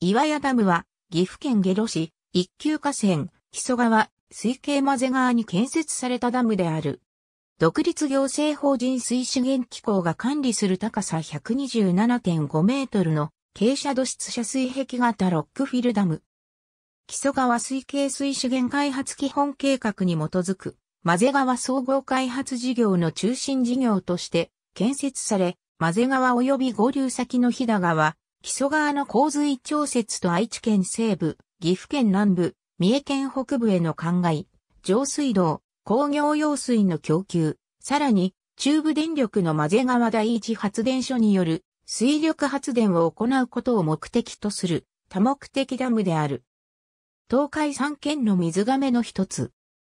岩屋ダムは、岐阜県下呂市、一級河川、木曽川、水系混ぜ川に建設されたダムである。独立行政法人水資源機構が管理する高さ127.5メートルの傾斜土質遮水壁型ロックフィルダム。木曽川水系水資源開発基本計画に基づく、混ぜ川総合開発事業の中心事業として建設され、混ぜ川及び合流先の飛騨川、木曽川の洪水調節と愛知県西部、岐阜県南部、三重県北部への灌漑、上水道、工業用水の供給、さらに中部電力の混ぜ川第一発電所による水力発電を行うことを目的とする多目的ダムである。東海三県の水亀の一つ。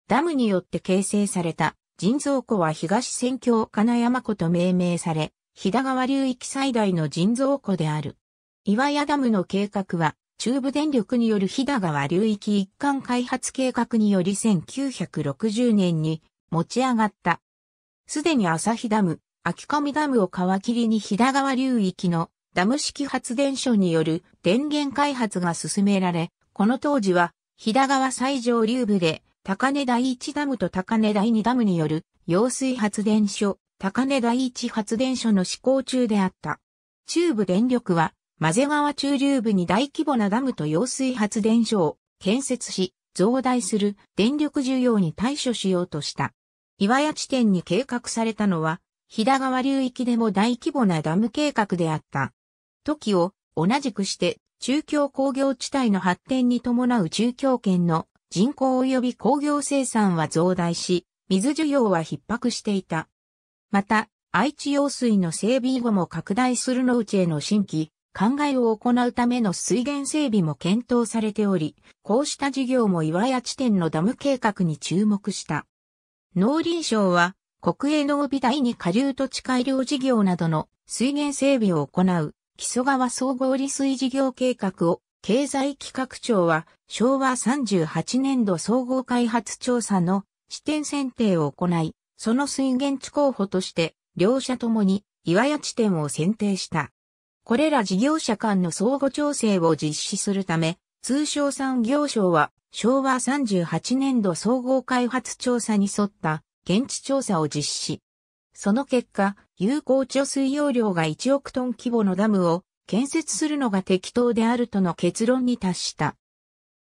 ダムによって形成された人造湖は東戦況金山湖と命名され、日田川流域最大の人造湖である。岩屋ダムの計画は、中部電力による飛騨川流域一貫開発計画により1960年に持ち上がった。すでに朝日ダム、秋上ダムを皮切りに飛騨川流域のダム式発電所による電源開発が進められ、この当時は飛騨川最上流部で高根第一ダムと高根第二ダムによる揚水発電所、高根第一発電所の施行中であった。中部電力はマゼ川中流部に大規模なダムと揚水発電所を建設し、増大する電力需要に対処しようとした。岩屋地点に計画されたのは、日田川流域でも大規模なダム計画であった。時を同じくして中京工業地帯の発展に伴う中京圏の人口及び工業生産は増大し、水需要は逼迫していた。また、愛知用水の整備後も拡大する農地への新規灌漑を行うための水源整備も検討されており、こうした事業も岩屋地点のダム計画に注目した。農林省は、国営農美大に下流土地改良事業などの水源整備を行う木曽川総合利水事業計画を経済企画庁は昭和38年度総合開発調査の視点選定を行い、その水源地候補として両者ともに岩屋地点を選定した。これら事業者間の相互調整を実施するため、通商産業省は昭和38年度総合開発調査に沿った現地調査を実施。その結果、有効貯水容量が1億トン規模のダムを建設するのが適当であるとの結論に達した。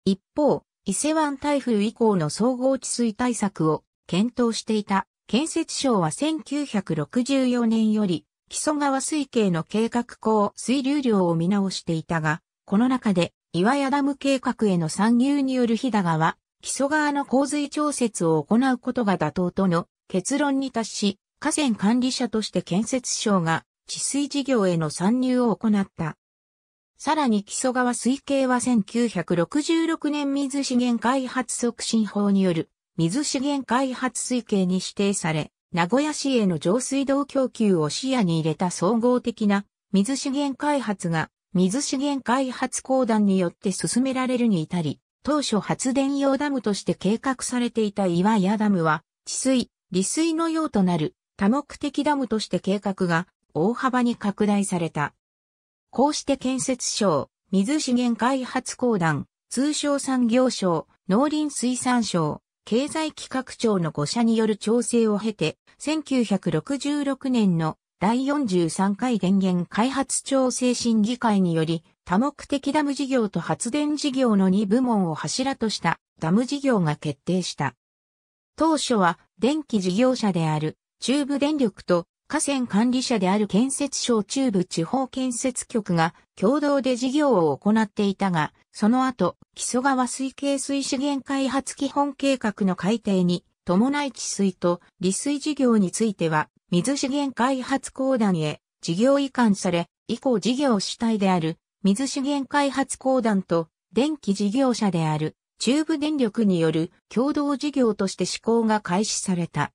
一方、伊勢湾台風以降の総合治水対策を検討していた建設省は1964年より木曽川水系の計画港水流量を見直していたが、この中で岩屋ダム計画への参入による日田川、木曽川の洪水調節を行うことが妥当との結論に達し、河川管理者として建設省が治水事業への参入を行った。さらに木曽川水系は1966年水資源開発促進法による水資源開発水系に指定され、名古屋市への上水道供給を視野に入れた総合的な水資源開発が水資源開発公団によって進められるに至り、当初発電用ダムとして計画されていた岩屋ダムは、治水、利水の用となる多目的ダムとして計画が大幅に拡大された。こうして建設省、水資源開発公団、通商産業省、農林水産省、経済企画庁の5社による調整を経て、1966年の第43回電源開発調整審議会により、多目的ダム事業と発電事業の2部門を柱としたダム事業が決定した。当初は電気事業者である中部電力と河川管理者である建設省中部地方建設局が共同で事業を行っていたが、その後、木曽川水系水資源開発基本計画の改定に伴い治水と利水事業については、水資源開発公団へ事業移管され、以降事業主体である水資源開発公団と電気事業者である中部電力による共同事業として施行が開始された。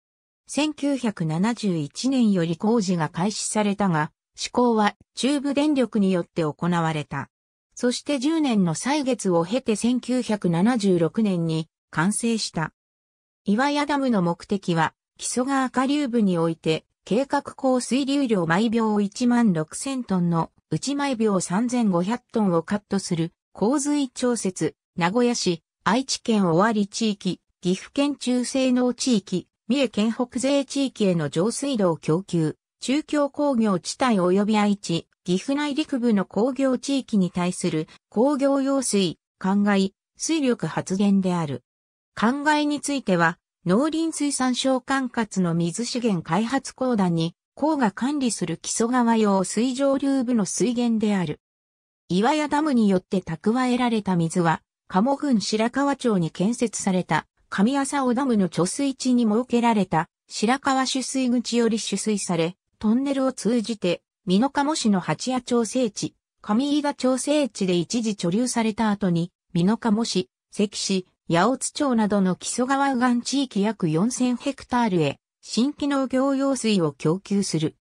1971年より工事が開始されたが、施行は中部電力によって行われた。そして10年の歳月を経て1976年に完成した。岩屋ダムの目的は、木曽川下流部において、計画降水流量毎秒1万6000トンのうち毎秒3500トンをカットする洪水調節、名古屋市、愛知県尾張地域、岐阜県中西農地域、三重県北西地域への上水道供給、中京工業地帯及び愛知、岐阜内陸部の工業地域に対する工業用水、灌漑、水力発電である。灌漑については、農林水産省管轄の水資源開発公団に、公が管理する木曽川用水上流部の水源である。岩屋ダムによって蓄えられた水は、鴨郡白川町に建設された上浅尾ダムの貯水池に設けられた白川取水口より取水され、トンネルを通じて、美濃加茂市の八谷調整地、上飯田調整地で一時貯留された後に、美濃加茂市、関市、八尾津町などの木曽川岸地域約4000ヘクタールへ、新規農業用水を供給する。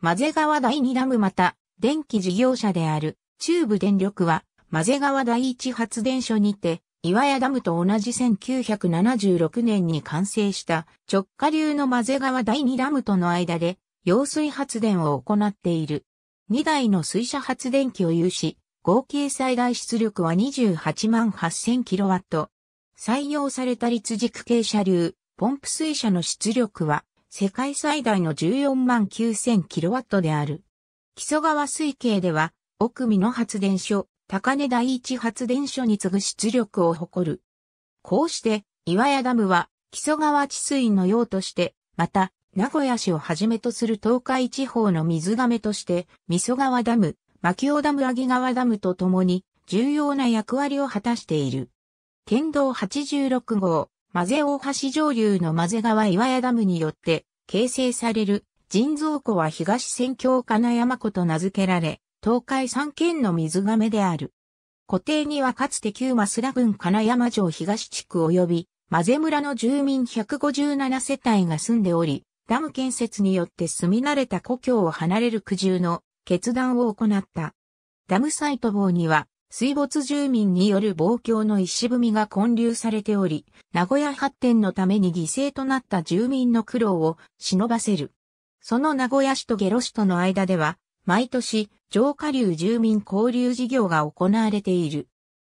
混ぜ川第二ダムまた、電気事業者である中部電力は、混ぜ川第一発電所にて、岩屋ダムと同じ1976年に完成した直下流の混ぜ川第2ダムとの間で揚水発電を行っている。2台の水車発電機を有し、合計最大出力は28万 8000kW。採用された立軸系車流、ポンプ水車の出力は世界最大の14万 9000kW である。木曽川水系では、奥美の発電所、高根第一発電所に次ぐ出力を誇る。こうして、岩屋ダムは、木曽川治水の用として、また、名古屋市をはじめとする東海地方の水亀として、味噌川ダム、牧尾ダム、a 川ダムとともに、重要な役割を果たしている。県道86号、混ぜ大橋上流の混ぜ川岩屋ダムによって、形成される、人造湖は東線橋金山湖と名付けられ、東海三県の水亀である。湖底にはかつて旧増田郡金山城東地区及び、マゼ村の住民157世帯が住んでおり、ダム建設によって住み慣れた故郷を離れる苦渋の決断を行った。ダムサイト棒には、水没住民による望郷の石踏みが建立されており、名古屋発展のために犠牲となった住民の苦労を忍ばせる。その名古屋市と下呂市との間では、毎年、上下流住民交流事業が行われている。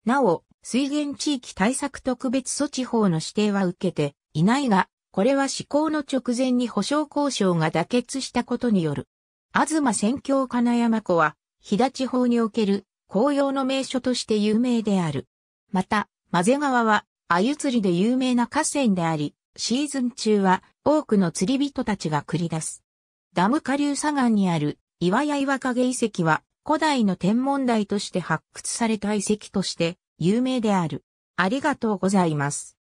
なお、水源地域対策特別措置法の指定は受けていないが、これは施行の直前に保障交渉が妥結したことによる。東宣教金山湖は、日立法における紅葉の名所として有名である。また、混ぜ川は、鮎釣りで有名な河川であり、シーズン中は多くの釣り人たちが繰り出す。ダム下流左岸にある岩屋岩影遺跡は古代の天文台として発掘された遺跡として有名である。ありがとうございます。